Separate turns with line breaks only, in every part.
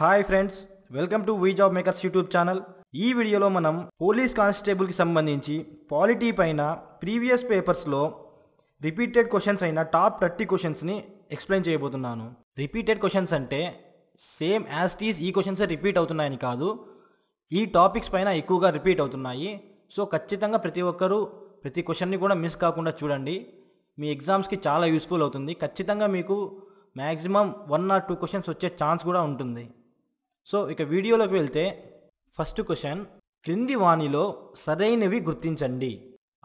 hi friends welcome to V job makers YouTube channel ఈ వీడియోలో మనం పోలీస్ కానిస్టేబుల్కి సంబంధించి పాలిటీ పైన ప్రీవియస్ పేపర్స్లో రిపీటెడ్ క్వశ్చన్స్ అయిన టాప్ థర్టీ క్వశ్చన్స్ని ఎక్స్ప్లెయిన్ చేయబోతున్నాను రిపీటెడ్ క్వశ్చన్స్ అంటే సేమ్ యాజ్ టీస్ ఈ క్వశ్చన్స్ రిపీట్ అవుతున్నాయని కాదు ఈ టాపిక్స్ పైన ఎక్కువగా రిపీట్ అవుతున్నాయి సో ఖచ్చితంగా ప్రతి ఒక్కరూ ప్రతి క్వశ్చన్ని కూడా మిస్ కాకుండా చూడండి మీ ఎగ్జామ్స్కి చాలా యూస్ఫుల్ అవుతుంది ఖచ్చితంగా మీకు maximum one or two questions వచ్చే ఛాన్స్ కూడా ఉంటుంది సో ఇక వీడియోలోకి వెళ్తే ఫస్ట్ క్వశ్చన్ క్రింది వాణిలో సరైనవి గుర్తించండి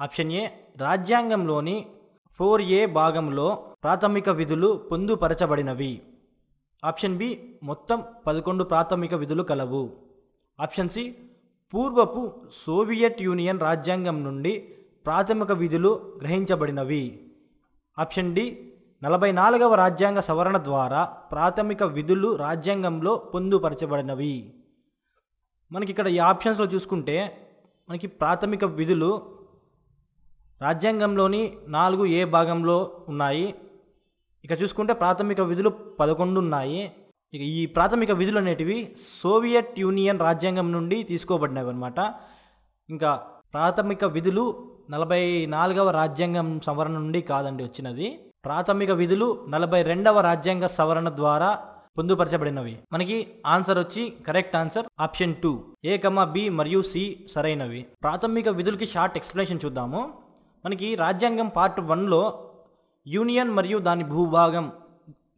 ఆప్షన్ ఏ రాజ్యాంగంలోని ఫోర్ ఏ భాగంలో ప్రాథమిక విధులు పొందుపరచబడినవి ఆప్షన్ బి మొత్తం పదకొండు ప్రాథమిక విధులు కలవు ఆప్షన్ సి పూర్వపు సోవియట్ యూనియన్ రాజ్యాంగం నుండి ప్రాథమిక విధులు గ్రహించబడినవి ఆప్షన్ డి నలభై నాలుగవ రాజ్యాంగ సవరణ ద్వారా ప్రాథమిక విధులు రాజ్యాంగంలో పొందుపరచబడినవి మనకి ఇక్కడ ఈ ఆప్షన్స్లో చూసుకుంటే మనకి ప్రాథమిక విధులు రాజ్యాంగంలోని నాలుగు ఏ భాగంలో ఉన్నాయి ఇక చూసుకుంటే ప్రాథమిక విధులు పదకొండు ఉన్నాయి ఇక ఈ ప్రాథమిక విధులు అనేటివి సోవియట్ యూనియన్ రాజ్యాంగం నుండి తీసుకోబడినవి అనమాట ఇంకా ప్రాథమిక విధులు నలభై నాలుగవ రాజ్యాంగం సవరణ నుండి కాదండి వచ్చినది ప్రాథమిక విధులు నలభై రెండవ రాజ్యాంగ సవరణ ద్వారా పొందుపరచబడినవి మనకి ఆన్సర్ వచ్చి correct answer option two A comma B మరియు సి సరైనవి ప్రాథమిక విధులకి షార్ట్ ఎక్స్ప్లెనేషన్ చూద్దాము మనకి రాజ్యాంగం పార్ట్ వన్లో యూనియన్ మరియు దాని భూభాగం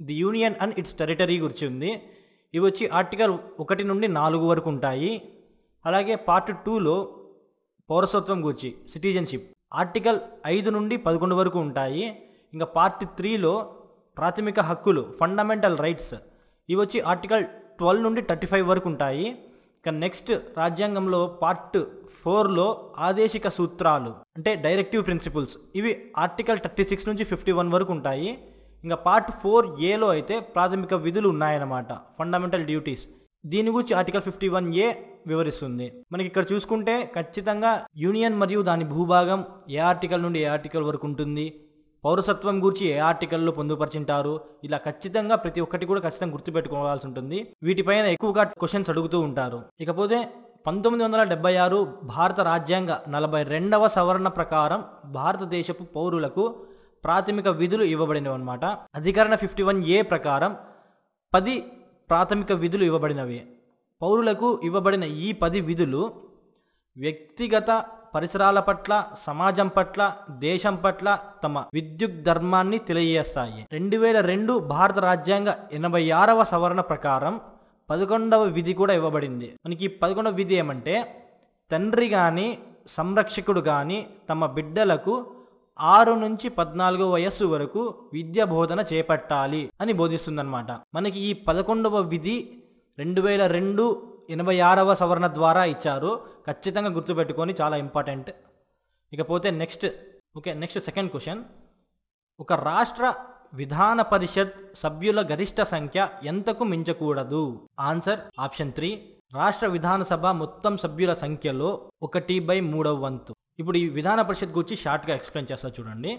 the union and its territory గురించి ఉంది ఇవి వచ్చి ఆర్టికల్ ఒకటి నుండి నాలుగు వరకు ఉంటాయి అలాగే పార్ట్ టూలో పౌరసత్వం గురించి సిటిజన్షిప్ ఆర్టికల్ ఐదు నుండి పదకొండు వరకు ఉంటాయి ఇంకా పార్ట్ త్రీలో ప్రాథమిక హక్కులు ఫండమెంటల్ రైట్స్ ఇవి వచ్చి ఆర్టికల్ ట్వెల్వ్ నుండి థర్టీ ఫైవ్ వరకు ఉంటాయి ఇక నెక్స్ట్ రాజ్యాంగంలో పార్ట్ ఫోర్లో ఆదేశిక సూత్రాలు అంటే డైరెక్టివ్ ప్రిన్సిపల్స్ ఇవి ఆర్టికల్ థర్టీ సిక్స్ నుంచి ఫిఫ్టీ వన్ వరకు ఉంటాయి ఇంకా పార్ట్ ఫోర్ ఏలో అయితే ప్రాథమిక విధులు ఉన్నాయన్నమాట ఫండమెంటల్ డ్యూటీస్ దీని గురించి ఆర్టికల్ ఫిఫ్టీ వన్ ఏ వివరిస్తుంది మనకి ఇక్కడ చూసుకుంటే ఖచ్చితంగా యూనియన్ మరియు దాని భూభాగం ఏ ఆర్టికల్ నుండి ఏ ఆర్టికల్ వరకు ఉంటుంది పౌరసత్వం గురించి ఏ ఆర్టికల్లో పొందుపరిచింటారు ఇలా ఖచ్చితంగా ప్రతి ఒక్కటి కూడా ఖచ్చితంగా గుర్తుపెట్టుకోవాల్సి ఉంటుంది వీటిపైన ఎక్కువగా క్వశ్చన్స్ అడుగుతూ ఉంటారు ఇకపోతే పంతొమ్మిది వందల డెబ్బై ఆరు భారత రాజ్యాంగ నలభై రెండవ సవరణ ప్రకారం భారతదేశపు పౌరులకు ప్రాథమిక విధులు ఇవ్వబడినవి అనమాట అధికరణ ఫిఫ్టీ వన్ ఏ ప్రకారం పది ప్రాథమిక విధులు ఇవ్వబడినవి పౌరులకు ఇవ్వబడిన ఈ పది విధులు వ్యక్తిగత పరిసరాల పట్ల సమాజం పట్ల దేశం పట్ల తమ విద్యుత్ ధర్మాన్ని తెలియజేస్తాయి రెండు వేల రెండు భారత రాజ్యాంగ ఎనభై ఆరవ సవరణ ప్రకారం పదకొండవ విధి కూడా ఇవ్వబడింది మనకి పదకొండవ విధి ఏమంటే తండ్రి కానీ సంరక్షకుడు కానీ తమ బిడ్డలకు ఆరు నుంచి పద్నాలుగో వయస్సు వరకు విద్య బోధన చేపట్టాలి అని బోధిస్తుందన్నమాట మనకి ఈ పదకొండవ విధి రెండు వేల రెండు ఎనభై ఆరవ సవరణ ద్వారా ఇచ్చారు ఖచ్చితంగా గుర్తుపెట్టుకొని చాలా ఇంపార్టెంట్ ఇకపోతే next okay next second question ఒక రాష్ట్ర విధాన పరిషత్ సభ్యుల గరిష్ట సంఖ్య ఎంతకు మించకూడదు ఆన్సర్ ఆప్షన్ త్రీ రాష్ట్ర విధానసభ మొత్తం సభ్యుల సంఖ్యలో ఒకటి బై మూడవ వంతు ఇప్పుడు ఈ విధాన పరిషత్ గురించి షార్ట్గా ఎక్స్ప్లెయిన్ చేస్తా చూడండి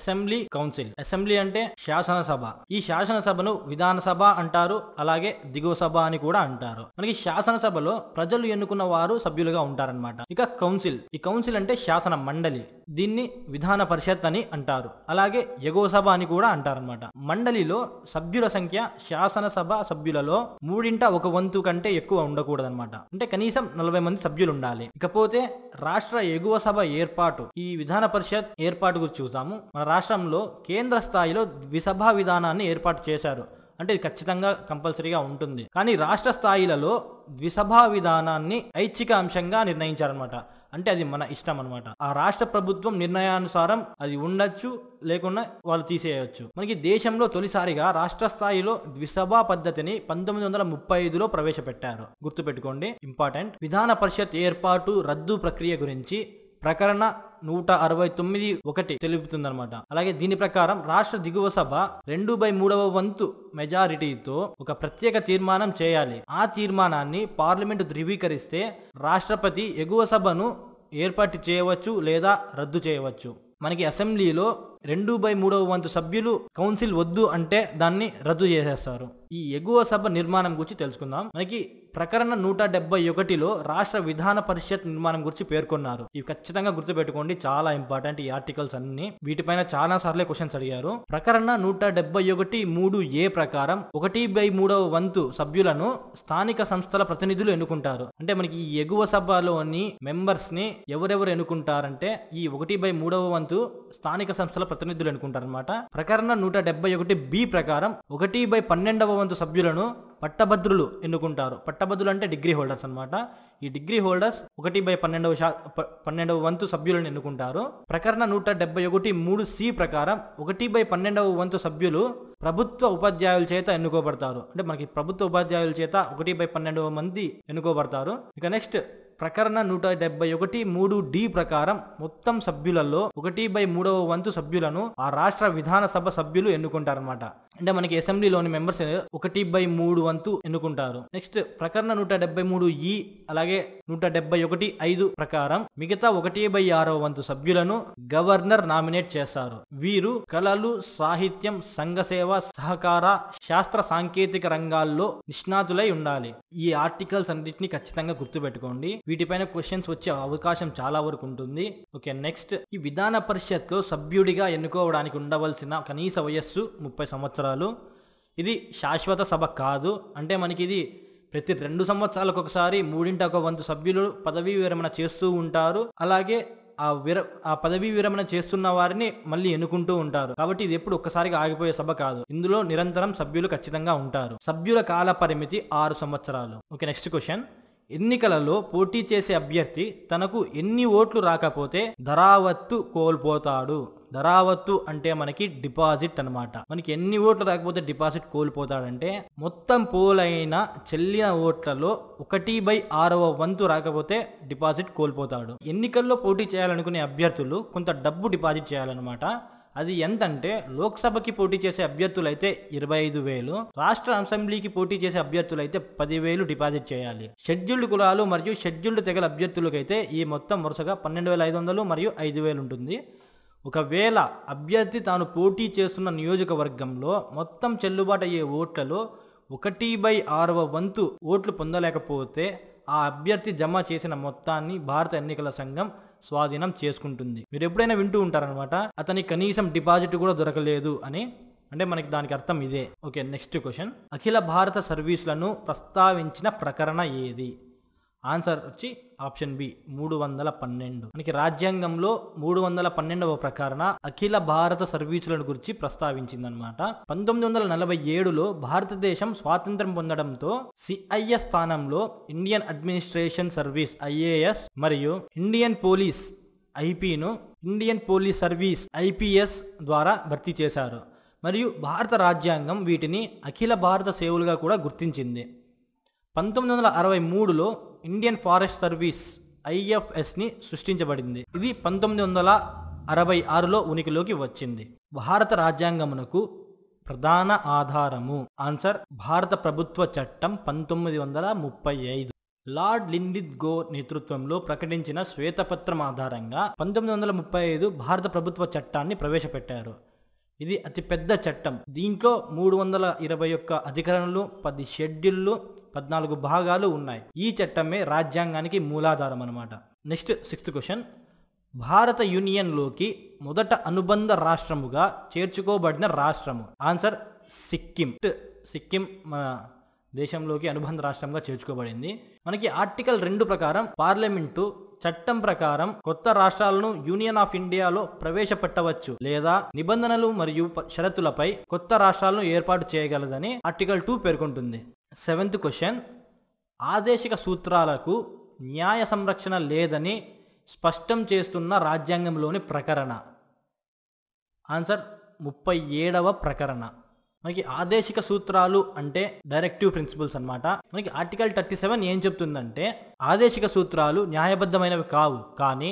అసెంబ్లీ కౌన్సిల్ అసెంబ్లీ అంటే శాసనసభ ఈ శాసనసభను విధానసభ అంటారు అలాగే దిగువ సభ అని కూడా అంటారు మనకి శాసనసభలో ప్రజలు ఎన్నుకున్న వారు సభ్యులుగా ఉంటారనమాట ఇక కౌన్సిల్ ఈ కౌన్సిల్ అంటే శాసన మండలి దీన్ని విధాన పరిషత్ అని అంటారు అలాగే ఎగువ సభ అని కూడా అంటారనమాట మండలిలో సభ్యుల సంఖ్య శాసనసభ సభ్యులలో మూడింట ఒక వంతు కంటే ఎక్కువ ఉండకూడదనమాట అంటే కనీసం నలభై మంది సభ్యులు ఉండాలి ఇకపోతే రాష్ట్ర ఎగువ సభ ఏర్పాటు ఈ విధాన పరిషత్ ఏర్పాటు గురించి చూద్దాము మన రాష్ట్రంలో కేంద్ర స్థాయిలో ద్విసభా విధానాన్ని ఏర్పాటు చేశారు అంటే ఇది ఖచ్చితంగా కంపల్సరీగా ఉంటుంది కానీ రాష్ట్ర స్థాయిలలో ద్విసభా విధానాన్ని ఐచ్ఛిక అంశంగా నిర్ణయించారనమాట అంటే అది మన ఇష్టం అనమాట ఆ రాష్ట్ర ప్రభుత్వం నిర్ణయానుసారం అది ఉండొచ్చు లేకుండా వాళ్ళు తీసేయవచ్చు మనకి దేశంలో తొలిసారిగా రాష్ట్ర స్థాయిలో ద్విసభా పద్ధతిని పంతొమ్మిది వందల ముప్పై ఐదులో ప్రవేశపెట్టారు గుర్తుపెట్టుకోండి ఇంపార్టెంట్ విధాన పరిషత్ ఏర్పాటు రద్దు ప్రక్రియ గురించి ప్రకరణ నూట అరవై తొమ్మిది ఒకటి తెలుపుతుందనమాట అలాగే దీని ప్రకారం రాష్ట్ర దిగువ సభ రెండు బై మూడవ వంతు మెజారిటీతో ఒక ప్రత్యేక తీర్మానం చేయాలి ఆ తీర్మానాన్ని పార్లమెంటు ధృవీకరిస్తే రాష్ట్రపతి ఎగువ సభను ఏర్పాటు చేయవచ్చు లేదా రద్దు చేయవచ్చు మనకి అసెంబ్లీలో రెండు బై మూడవ వంతు సభ్యులు కౌన్సిల్ వద్దు అంటే దాన్ని రద్దు చేసేస్తారు ఈ ఎగువ సభ నిర్మాణం గురించి తెలుసుకుందాం మనకి ప్రకరణ నూట డెబ్బై ఒకటిలో రాష్ట్ర విధాన పరిషత్ నిర్మాణం గురించి పేర్కొన్నారు ఇవి ఖచ్చితంగా గుర్తుపెట్టుకోండి చాలా ఇంపార్టెంట్ ఈ ఆర్టికల్స్ అన్ని వీటిపైన చాలా సార్లే క్వశ్చన్స్ అడిగారు ప్రకరణ నూట డెబ్బై ఒకటి మూడు ఏ ప్రకారం ఒకటి బై మూడవ వంతు సభ్యులను స్థానిక సంస్థల ప్రతినిధులు ఎన్నుకుంటారు అంటే మనకి ఈ ఎగువ సభలోని మెంబర్స్ ని ఎవరెవరు ఎన్నుకుంటారంటే ఈ ఒకటి బై మూడవ వంతు స్థానిక సంస్థల ప్రతినిధులు ఎన్నుకుంటారు అనమాట ప్రకరణ నూట డెబ్బై ఒకటి బి ప్రకారం ఒకటి బై పన్నెండవ వంతు సభ్యులను పట్టభద్రులు ఎన్నుకుంటారు పట్టభద్రులు అంటే డిగ్రీ హోల్డర్స్ అనమాట ఈ డిగ్రీ హోల్డర్స్ ఒకటి బై పన్నెండవ శా పన్నెండవ వంతు సభ్యులను ఎన్నుకుంటారు ప్రకరణ నూట డెబ్బై ఒకటి మూడు సి ప్రకారం ఒకటి బై పన్నెండవ వంతు సభ్యులు ప్రభుత్వ ఉపాధ్యాయుల చేత ఎన్నుకోబడతారు అంటే మనకి ప్రభుత్వ ఉపాధ్యాయుల చేత ఒకటి బై పన్నెండవ మంది ఎన్నుకోబడతారు ఇక నెక్స్ట్ ప్రకరణ నూట డెబ్బై ఒకటి మూడు డి ప్రకారం మొత్తం సభ్యులలో ఒకటి బై మూడవ వంతు సభ్యులను ఆ రాష్ట్ర విధానసభ సభ్యులు అనమాట అంటే మనకి అసెంబ్లీలోని మెంబర్స్ ఒకటి బై మూడు వంతు ఎన్నుకుంటారు నెక్స్ట్ ప్రకరణ నూట డెబ్బై మూడు ఈ అలాగే నూట డెబ్బై ఒకటి ఐదు ప్రకారం మిగతా ఒకటి బై ఆరో వంతు సభ్యులను గవర్నర్ నామినేట్ చేస్తారు వీరు కళలు సాహిత్యం సంఘ సేవ సహకార శాస్త్ర సాంకేతిక రంగాల్లో నిష్ణాతులై ఉండాలి ఈ ఆర్టికల్స్ అన్నింటినీ ఖచ్చితంగా గుర్తుపెట్టుకోండి వీటిపైన క్వశ్చన్స్ వచ్చే అవకాశం చాలా వరకు ఉంటుంది ఓకే నెక్స్ట్ ఈ విధాన పరిషత్ లో సభ్యుడిగా ఎన్నుకోవడానికి ఉండవలసిన కనీస వయస్సు ముప్పై సంవత్సరాలు సంవత్సరాలు ఇది శాశ్వత సభ కాదు అంటే మనకి ఇది ప్రతి రెండు సంవత్సరాలకు ఒకసారి మూడింట ఒక వంతు సభ్యులు పదవీ విరమణ చేస్తూ ఉంటారు అలాగే ఆ విర ఆ పదవీ విరమణ చేస్తున్న వారిని మళ్ళీ ఎన్నుకుంటూ ఉంటారు కాబట్టి ఇది ఎప్పుడు ఒక్కసారిగా ఆగిపోయే సభ కాదు ఇందులో నిరంతరం సభ్యులు ఖచ్చితంగా ఉంటారు సభ్యుల కాల పరిమితి ఆరు సంవత్సరాలు ఓకే నెక్స్ట్ క్వశ్చన్ ఎన్నికలలో పోటీ చేసే అభ్యర్థి తనకు ఎన్ని ఓట్లు రాకపోతే ధరావత్తు కోల్పోతాడు ధరావత్తు అంటే మనకి డిపాజిట్ అనమాట మనకి ఎన్ని ఓట్లు రాకపోతే డిపాజిట్ కోల్పోతాడంటే మొత్తం పోలైన చెల్లిన ఓట్లలో ఒకటి బై ఆరవ వంతు రాకపోతే డిపాజిట్ కోల్పోతాడు ఎన్నికల్లో పోటీ చేయాలనుకునే అభ్యర్థులు కొంత డబ్బు డిపాజిట్ చేయాలన్నమాట అది ఎంతంటే లోక్సభకి పోటీ చేసే అభ్యర్థులైతే ఇరవై ఐదు వేలు రాష్ట్ర అసెంబ్లీకి పోటీ చేసే అభ్యర్థులైతే పదివేలు డిపాజిట్ చేయాలి షెడ్యూల్డ్ కులాలు మరియు షెడ్యూల్డ్ తెగల అభ్యర్థులకైతే ఈ మొత్తం వరుసగా పన్నెండు వేల ఐదు వందలు మరియు ఐదు వేలు ఉంటుంది ఒకవేళ అభ్యర్థి తాను పోటీ చేస్తున్న నియోజకవర్గంలో మొత్తం చెల్లుబాటు అయ్యే ఓట్లలో ఒకటి బై ఆరవ వంతు ఓట్లు పొందలేకపోతే ఆ అభ్యర్థి జమ చేసిన మొత్తాన్ని భారత ఎన్నికల సంఘం స్వాధీనం చేసుకుంటుంది మీరు ఎప్పుడైనా వింటూ ఉంటారనమాట అతనికి కనీసం డిపాజిట్ కూడా దొరకలేదు అని అంటే మనకి దానికి అర్థం ఇదే ఓకే నెక్స్ట్ క్వశ్చన్ అఖిల భారత సర్వీసులను ప్రస్తావించిన ప్రకరణ ఏది ఆన్సర్ వచ్చి ఆప్షన్ బి మూడు వందల పన్నెండు మనకి రాజ్యాంగంలో మూడు వందల పన్నెండవ ప్రకారణ అఖిల భారత సర్వీసులను గురించి ప్రస్తావించింది అనమాట పంతొమ్మిది వందల నలభై ఏడులో భారతదేశం స్వాతంత్రం పొందడంతో సిఐఎస్ స్థానంలో ఇండియన్ అడ్మినిస్ట్రేషన్ సర్వీస్ ఐఏఎస్ మరియు ఇండియన్ పోలీస్ ఐపీను ఇండియన్ పోలీస్ సర్వీస్ ఐపీఎస్ ద్వారా భర్తీ చేశారు మరియు భారత రాజ్యాంగం వీటిని అఖిల భారత సేవలుగా కూడా గుర్తించింది పంతొమ్మిది వందల అరవై మూడులో ఇండియన్ ఫారెస్ట్ సర్వీస్ ఐఎఫ్ఎస్ని సృష్టించబడింది ఇది పంతొమ్మిది వందల అరవై ఆరులో ఉనికిలోకి వచ్చింది భారత రాజ్యాంగమునకు ప్రధాన ఆధారము ఆన్సర్ భారత ప్రభుత్వ చట్టం పంతొమ్మిది వందల ముప్పై ఐదు లార్డ్ లిండిత్ గో నేతృత్వంలో ప్రకటించిన శ్వేతపత్రం ఆధారంగా పంతొమ్మిది వందల ముప్పై ఐదు భారత ప్రభుత్వ చట్టాన్ని ప్రవేశపెట్టారు ఇది అతిపెద్ద చట్టం దీంట్లో మూడు వందల ఇరవై ఒక్క అధికరణలు పది షెడ్యూళ్ళు పద్నాలుగు భాగాలు ఉన్నాయి ఈ చట్టమే రాజ్యాంగానికి మూలాధారం అనమాట నెక్స్ట్ సిక్స్త్ క్వశ్చన్ భారత యూనియన్లోకి మొదట అనుబంధ రాష్ట్రముగా చేర్చుకోబడిన రాష్ట్రము ఆన్సర్ సిక్కిం సిక్కిం మన దేశంలోకి అనుబంధ రాష్ట్రంగా చేర్చుకోబడింది మనకి ఆర్టికల్ రెండు ప్రకారం పార్లమెంటు చట్టం ప్రకారం కొత్త రాష్ట్రాలను యూనియన్ ఆఫ్ ఇండియాలో ప్రవేశపెట్టవచ్చు లేదా నిబంధనలు మరియు షరతులపై కొత్త రాష్ట్రాలను ఏర్పాటు చేయగలదని ఆర్టికల్ టూ పేర్కొంటుంది సెవెంత్ క్వశ్చన్ ఆదేశిక సూత్రాలకు న్యాయ సంరక్షణ లేదని స్పష్టం చేస్తున్న రాజ్యాంగంలోని ప్రకరణ ఆన్సర్ ముప్పై ఏడవ ప్రకరణ మనకి ఆదేశిక సూత్రాలు అంటే డైరెక్టివ్ ప్రిన్సిపల్స్ అనమాట మనకి ఆర్టికల్ థర్టీ సెవెన్ ఏం చెప్తుందంటే ఆదేశిక సూత్రాలు న్యాయబద్ధమైనవి కావు కానీ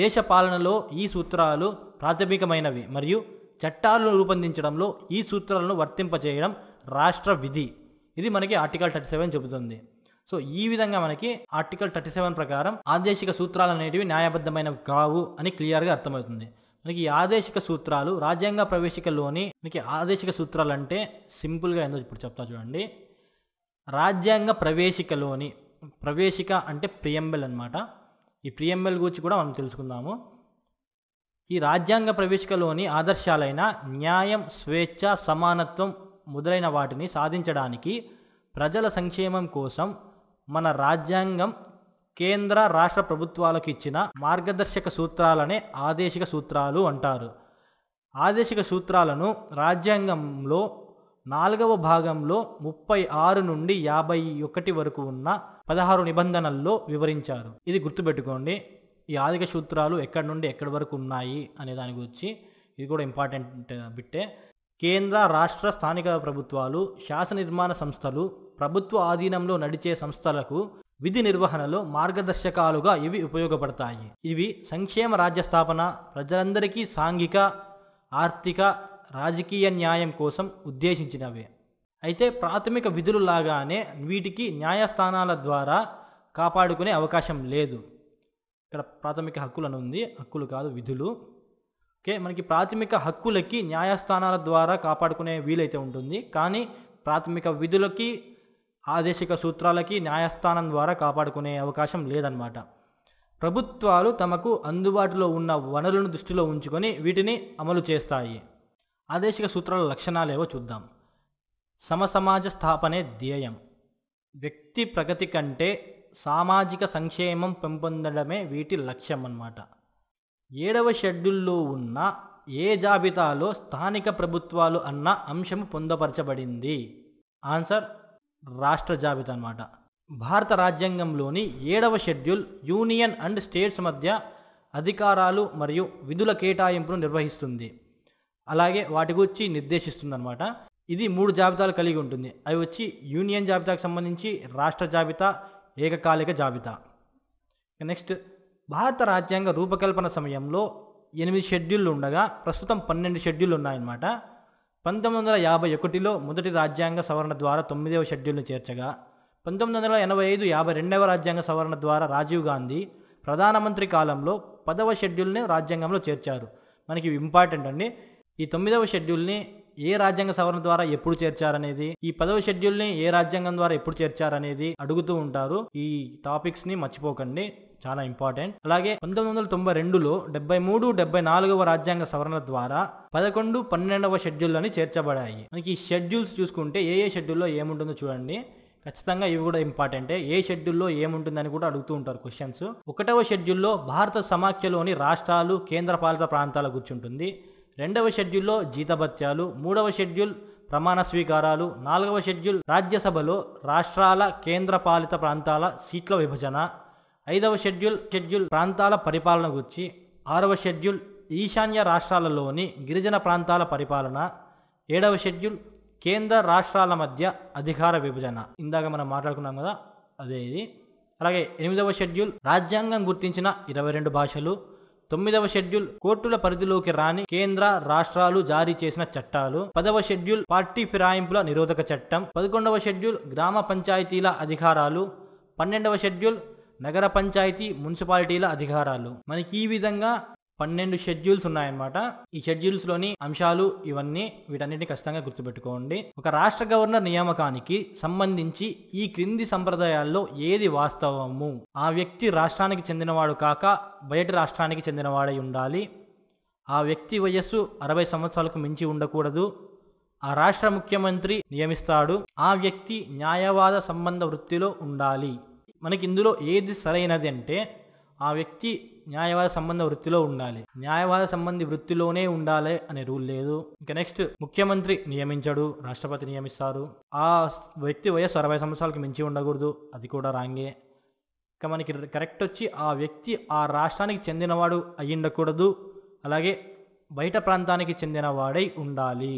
దేశ పాలనలో ఈ సూత్రాలు ప్రాథమికమైనవి మరియు చట్టాలను రూపొందించడంలో ఈ సూత్రాలను వర్తింపజేయడం రాష్ట్ర విధి ఇది మనకి ఆర్టికల్ థర్టీ సెవెన్ చెబుతుంది సో ఈ విధంగా మనకి ఆర్టికల్ థర్టీ సెవెన్ ప్రకారం ఆదేశిక సూత్రాలు అనేటివి న్యాయబద్ధమైనవి కావు అని క్లియర్గా అర్థమవుతుంది మనకి ఆదేశిక సూత్రాలు రాజ్యాంగ ప్రవేశికలోని మనకి ఆదేశిక సూత్రాలు అంటే సింపుల్గా ఏందో ఇప్పుడు చెప్తా చూడండి రాజ్యాంగ ప్రవేశికలోని ప్రవేశిక అంటే ప్రియంబెల్ అనమాట ఈ ప్రియంబెల్ గురించి కూడా మనం తెలుసుకుందాము ఈ రాజ్యాంగ ప్రవేశికలోని ఆదర్శాలైన న్యాయం స్వేచ్ఛ సమానత్వం మొదలైన వాటిని సాధించడానికి ప్రజల సంక్షేమం కోసం మన రాజ్యాంగం కేంద్ర రాష్ట్ర ప్రభుత్వాలకు ఇచ్చిన మార్గదర్శక సూత్రాలనే ఆదేశిక సూత్రాలు అంటారు ఆదేశిక సూత్రాలను రాజ్యాంగంలో నాలుగవ భాగంలో ముప్పై ఆరు నుండి యాభై ఒకటి వరకు ఉన్న పదహారు నిబంధనల్లో వివరించారు ఇది గుర్తుపెట్టుకోండి ఈ ఆదిక సూత్రాలు ఎక్కడి నుండి ఎక్కడి వరకు ఉన్నాయి అనే దాని గురించి ఇది కూడా ఇంపార్టెంట్ బిట్టే కేంద్ర రాష్ట్ర స్థానిక ప్రభుత్వాలు శాసన నిర్మాణ సంస్థలు ప్రభుత్వ ఆధీనంలో నడిచే సంస్థలకు విధి నిర్వహణలో మార్గదర్శకాలుగా ఇవి ఉపయోగపడతాయి ఇవి సంక్షేమ రాజ్య స్థాపన ప్రజలందరికీ సాంఘిక ఆర్థిక రాజకీయ న్యాయం కోసం ఉద్దేశించినవే అయితే ప్రాథమిక విధులు లాగానే వీటికి న్యాయస్థానాల ద్వారా కాపాడుకునే అవకాశం లేదు ఇక్కడ ప్రాథమిక హక్కులు అని ఉంది హక్కులు కాదు విధులు ఓకే మనకి ప్రాథమిక హక్కులకి న్యాయస్థానాల ద్వారా కాపాడుకునే వీలైతే ఉంటుంది కానీ ప్రాథమిక విధులకి ఆదేశిక సూత్రాలకి న్యాయస్థానం ద్వారా కాపాడుకునే అవకాశం లేదన్నమాట ప్రభుత్వాలు తమకు అందుబాటులో ఉన్న వనరులను దృష్టిలో ఉంచుకొని వీటిని అమలు చేస్తాయి ఆదేశిక సూత్రాల లక్షణాలేవో చూద్దాం సమసమాజ స్థాపనే ధ్యేయం వ్యక్తి ప్రగతి కంటే సామాజిక సంక్షేమం పెంపొందడమే వీటి లక్ష్యం అన్నమాట ఏడవ షెడ్యూల్లో ఉన్న ఏ జాబితాలో స్థానిక ప్రభుత్వాలు అన్న అంశం పొందపరచబడింది ఆన్సర్ రాష్ట్ర జాబితా అనమాట భారత రాజ్యాంగంలోని ఏడవ షెడ్యూల్ యూనియన్ అండ్ స్టేట్స్ మధ్య అధికారాలు మరియు విధుల కేటాయింపును నిర్వహిస్తుంది అలాగే వాటి గురించి అనమాట ఇది మూడు జాబితాలు కలిగి ఉంటుంది అవి వచ్చి యూనియన్ జాబితాకు సంబంధించి రాష్ట్ర జాబితా ఏకకాలిక జాబితా నెక్స్ట్ భారత రాజ్యాంగ రూపకల్పన సమయంలో ఎనిమిది షెడ్యూళ్ళు ఉండగా ప్రస్తుతం పన్నెండు షెడ్యూళ్ళు ఉన్నాయన్నమాట పంతొమ్మిది వందల యాభై ఒకటిలో మొదటి రాజ్యాంగ సవరణ ద్వారా తొమ్మిదవ షెడ్యూల్ను చేర్చగా పంతొమ్మిది వందల ఎనభై ఐదు యాభై రెండవ రాజ్యాంగ సవరణ ద్వారా రాజీవ్ గాంధీ ప్రధానమంత్రి కాలంలో పదవ షెడ్యూల్ని రాజ్యాంగంలో చేర్చారు మనకి ఇంపార్టెంట్ అండి ఈ తొమ్మిదవ షెడ్యూల్ని ఏ రాజ్యాంగ సవరణ ద్వారా ఎప్పుడు చేర్చారనేది ఈ పదవ షెడ్యూల్ని ఏ రాజ్యాంగం ద్వారా ఎప్పుడు చేర్చారనేది అడుగుతూ ఉంటారు ఈ టాపిక్స్ని మర్చిపోకండి చాలా ఇంపార్టెంట్ అలాగే పంతొమ్మిది వందల తొంభై రెండులో డెబ్బై మూడు డెబ్బై నాలుగవ రాజ్యాంగ సవరణల ద్వారా పదకొండు పన్నెండవ షెడ్యూల్ అని చేర్చబడాయి మనకి ఈ షెడ్యూల్స్ చూసుకుంటే ఏ ఏ షెడ్యూల్లో ఏముంటుందో చూడండి ఖచ్చితంగా ఇవి కూడా ఇంపార్టెంటే ఏ షెడ్యూల్లో ఏముంటుందని కూడా అడుగుతూ ఉంటారు క్వశ్చన్స్ ఒకటవ షెడ్యూల్లో భారత సమాఖ్యలోని రాష్ట్రాలు కేంద్రపాలిత ప్రాంతాల గుర్చుంటుంది రెండవ షెడ్యూల్లో జీతభత్యాలు మూడవ షెడ్యూల్ ప్రమాణ స్వీకారాలు నాలుగవ షెడ్యూల్ రాజ్యసభలో రాష్ట్రాల కేంద్రపాలిత ప్రాంతాల సీట్ల విభజన ఐదవ షెడ్యూల్ షెడ్యూల్ ప్రాంతాల పరిపాలన గురించి ఆరవ షెడ్యూల్ ఈశాన్య రాష్ట్రాలలోని గిరిజన ప్రాంతాల పరిపాలన ఏడవ షెడ్యూల్ కేంద్ర రాష్ట్రాల మధ్య అధికార విభజన ఇందాక మనం మాట్లాడుకున్నాం కదా అదే ఇది అలాగే ఎనిమిదవ షెడ్యూల్ రాజ్యాంగం గుర్తించిన ఇరవై రెండు భాషలు తొమ్మిదవ షెడ్యూల్ కోర్టుల పరిధిలోకి రాని కేంద్ర రాష్ట్రాలు జారీ చేసిన చట్టాలు పదవ షెడ్యూల్ పార్టీ ఫిరాయింపుల నిరోధక చట్టం పదకొండవ షెడ్యూల్ గ్రామ పంచాయతీల అధికారాలు పన్నెండవ షెడ్యూల్ నగర పంచాయతీ మున్సిపాలిటీల అధికారాలు మనకి ఈ విధంగా పన్నెండు షెడ్యూల్స్ ఉన్నాయన్నమాట ఈ షెడ్యూల్స్ లోని అంశాలు ఇవన్నీ వీటన్నిటిని ఖచ్చితంగా గుర్తుపెట్టుకోండి ఒక రాష్ట్ర గవర్నర్ నియామకానికి సంబంధించి ఈ క్రింది సంప్రదాయాల్లో ఏది వాస్తవము ఆ వ్యక్తి రాష్ట్రానికి చెందినవాడు కాక బయట రాష్ట్రానికి చెందినవాడై ఉండాలి ఆ వ్యక్తి వయస్సు అరవై సంవత్సరాలకు మించి ఉండకూడదు ఆ రాష్ట్ర ముఖ్యమంత్రి నియమిస్తాడు ఆ వ్యక్తి న్యాయవాద సంబంధ వృత్తిలో ఉండాలి మనకి ఇందులో ఏది సరైనది అంటే ఆ వ్యక్తి న్యాయవాద సంబంధ వృత్తిలో ఉండాలి న్యాయవాద సంబంధి వృత్తిలోనే ఉండాలి అనే రూల్ లేదు ఇంకా నెక్స్ట్ ముఖ్యమంత్రి నియమించడు రాష్ట్రపతి నియమిస్తారు ఆ వ్యక్తి వయస్సు అరవై సంవత్సరాలకు మించి ఉండకూడదు అది కూడా రాంగే ఇంకా మనకి కరెక్ట్ వచ్చి ఆ వ్యక్తి ఆ రాష్ట్రానికి చెందినవాడు అయ్యి ఉండకూడదు అలాగే బయట ప్రాంతానికి చెందినవాడై ఉండాలి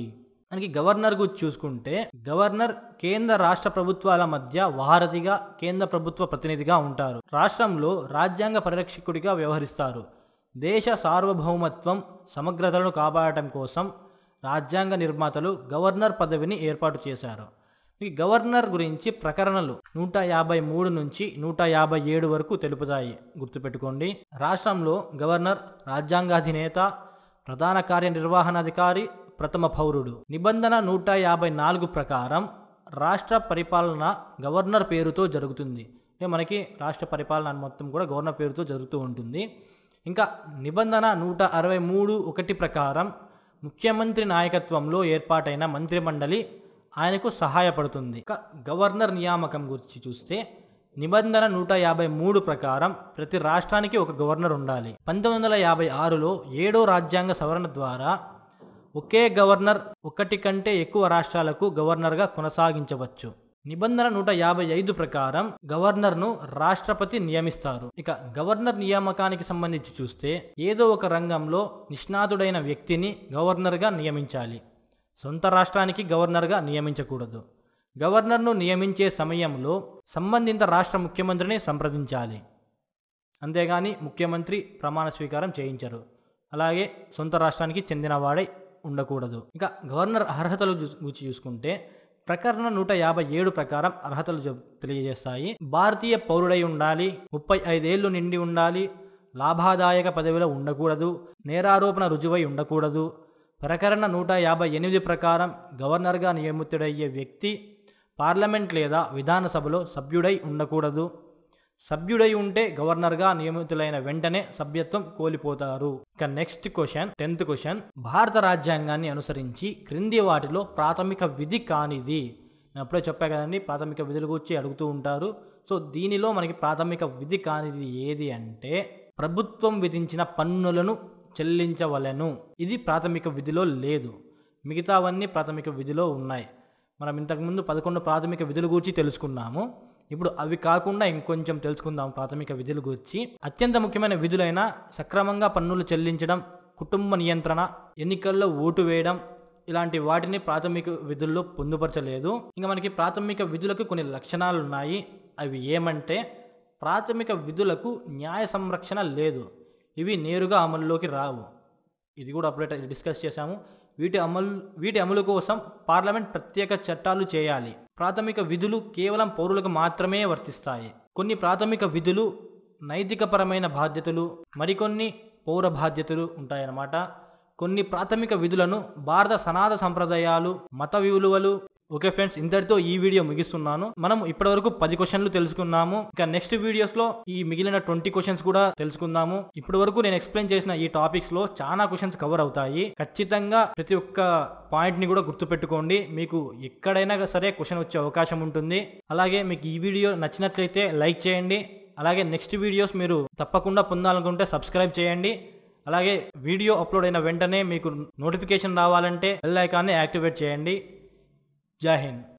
మనకి గవర్నర్ గురించి చూసుకుంటే గవర్నర్ కేంద్ర రాష్ట్ర ప్రభుత్వాల మధ్య వారధిగా కేంద్ర ప్రభుత్వ ప్రతినిధిగా ఉంటారు రాష్ట్రంలో రాజ్యాంగ పరిరక్షకుడిగా వ్యవహరిస్తారు దేశ సార్వభౌమత్వం సమగ్రతలను కాపాడటం కోసం రాజ్యాంగ నిర్మాతలు గవర్నర్ పదవిని ఏర్పాటు చేశారు ఈ గవర్నర్ గురించి ప్రకరణలు నూట యాభై మూడు నుంచి నూట యాభై ఏడు వరకు తెలుపుతాయి గుర్తుపెట్టుకోండి రాష్ట్రంలో గవర్నర్ రాజ్యాంగాధినేత ప్రధాన కార్యనిర్వహణాధికారి ప్రథమ పౌరుడు నిబంధన నూట యాభై నాలుగు ప్రకారం రాష్ట్ర పరిపాలన గవర్నర్ పేరుతో జరుగుతుంది మనకి రాష్ట్ర పరిపాలన మొత్తం కూడా గవర్నర్ పేరుతో జరుగుతూ ఉంటుంది ఇంకా నిబంధన నూట అరవై మూడు ఒకటి ప్రకారం ముఖ్యమంత్రి నాయకత్వంలో ఏర్పాటైన మంత్రిమండలి ఆయనకు సహాయపడుతుంది గవర్నర్ నియామకం గురించి చూస్తే నిబంధన నూట యాభై మూడు ప్రకారం ప్రతి రాష్ట్రానికి ఒక గవర్నర్ ఉండాలి పంతొమ్మిది వందల యాభై ఆరులో ఏడో రాజ్యాంగ సవరణ ద్వారా ఒకే గవర్నర్ ఒకటి కంటే ఎక్కువ రాష్ట్రాలకు గవర్నర్గా కొనసాగించవచ్చు నిబంధన నూట యాభై ఐదు ప్రకారం గవర్నర్ను రాష్ట్రపతి నియమిస్తారు ఇక గవర్నర్ నియామకానికి సంబంధించి చూస్తే ఏదో ఒక రంగంలో నిష్ణాతుడైన వ్యక్తిని గవర్నర్గా నియమించాలి సొంత రాష్ట్రానికి గవర్నర్గా నియమించకూడదు గవర్నర్ను నియమించే సమయంలో సంబంధిత రాష్ట్ర ముఖ్యమంత్రిని సంప్రదించాలి అంతేగాని ముఖ్యమంత్రి ప్రమాణ స్వీకారం చేయించరు అలాగే సొంత రాష్ట్రానికి చెందినవాడై ఉండకూడదు ఇక గవర్నర్ అర్హతలు గురించి చూసుకుంటే ప్రకరణ నూట యాభై ఏడు ప్రకారం అర్హతలు తెలియజేస్తాయి భారతీయ పౌరుడై ఉండాలి ముప్పై ఐదేళ్లు నిండి ఉండాలి లాభాదాయక పదవిలో ఉండకూడదు నేరారోపణ రుజువై ఉండకూడదు ప్రకరణ నూట యాభై ఎనిమిది ప్రకారం గవర్నర్గా నియమితుడయ్యే వ్యక్తి పార్లమెంట్ లేదా విధానసభలో సభ్యుడై ఉండకూడదు సభ్యుడై ఉంటే గవర్నర్గా నియమితులైన వెంటనే సభ్యత్వం కోల్పోతారు ఇక నెక్స్ట్ క్వశ్చన్ టెన్త్ క్వశ్చన్ భారత రాజ్యాంగాన్ని అనుసరించి క్రింది వాటిలో ప్రాథమిక విధి కానిది నేను అప్పుడే చెప్పా కదండి ప్రాథమిక విధులు గురించి అడుగుతూ ఉంటారు సో దీనిలో మనకి ప్రాథమిక విధి కానిది ఏది అంటే ప్రభుత్వం విధించిన పన్నులను చెల్లించవలెను ఇది ప్రాథమిక విధిలో లేదు మిగతావన్నీ ప్రాథమిక విధిలో ఉన్నాయి మనం ఇంతకుముందు పదకొండు ప్రాథమిక విధుల గురించి తెలుసుకున్నాము ఇప్పుడు అవి కాకుండా ఇంకొంచెం తెలుసుకుందాం ప్రాథమిక విధుల గురించి అత్యంత ముఖ్యమైన విధులైన సక్రమంగా పన్నులు చెల్లించడం కుటుంబ నియంత్రణ ఎన్నికల్లో ఓటు వేయడం ఇలాంటి వాటిని ప్రాథమిక విధుల్లో పొందుపరచలేదు ఇంకా మనకి ప్రాథమిక విధులకు కొన్ని లక్షణాలు ఉన్నాయి అవి ఏమంటే ప్రాథమిక విధులకు న్యాయ సంరక్షణ లేదు ఇవి నేరుగా అమల్లోకి రావు ఇది కూడా అప్పుడే డిస్కస్ చేశాము వీటి అమలు వీటి అమలు కోసం పార్లమెంట్ ప్రత్యేక చట్టాలు చేయాలి ప్రాథమిక విధులు కేవలం పౌరులకు మాత్రమే వర్తిస్తాయి కొన్ని ప్రాథమిక విధులు నైతికపరమైన బాధ్యతలు మరికొన్ని పౌర బాధ్యతలు ఉంటాయన్నమాట కొన్ని ప్రాథమిక విధులను భారత సనాత సంప్రదాయాలు మత విలువలు ఓకే ఫ్రెండ్స్ ఇంతటితో ఈ వీడియో ముగిస్తున్నాను మనం ఇప్పటివరకు పది క్వశ్చన్లు తెలుసుకున్నాము ఇంకా నెక్స్ట్ వీడియోస్ లో ఈ మిగిలిన ట్వంటీ క్వశ్చన్స్ కూడా తెలుసుకుందాము ఇప్పటి వరకు నేను ఎక్స్ప్లెయిన్ చేసిన ఈ టాపిక్స్ లో చాలా క్వశ్చన్స్ కవర్ అవుతాయి ఖచ్చితంగా ప్రతి ఒక్క పాయింట్ ని కూడా గుర్తుపెట్టుకోండి మీకు ఎక్కడైనా సరే క్వశ్చన్ వచ్చే అవకాశం ఉంటుంది అలాగే మీకు ఈ వీడియో నచ్చినట్లయితే లైక్ చేయండి అలాగే నెక్స్ట్ వీడియోస్ మీరు తప్పకుండా పొందాలనుకుంటే సబ్స్క్రైబ్ చేయండి అలాగే వీడియో అప్లోడ్ అయిన వెంటనే మీకు నోటిఫికేషన్ రావాలంటే బెల్ ఐకాన్ని యాక్టివేట్ చేయండి जय हिंद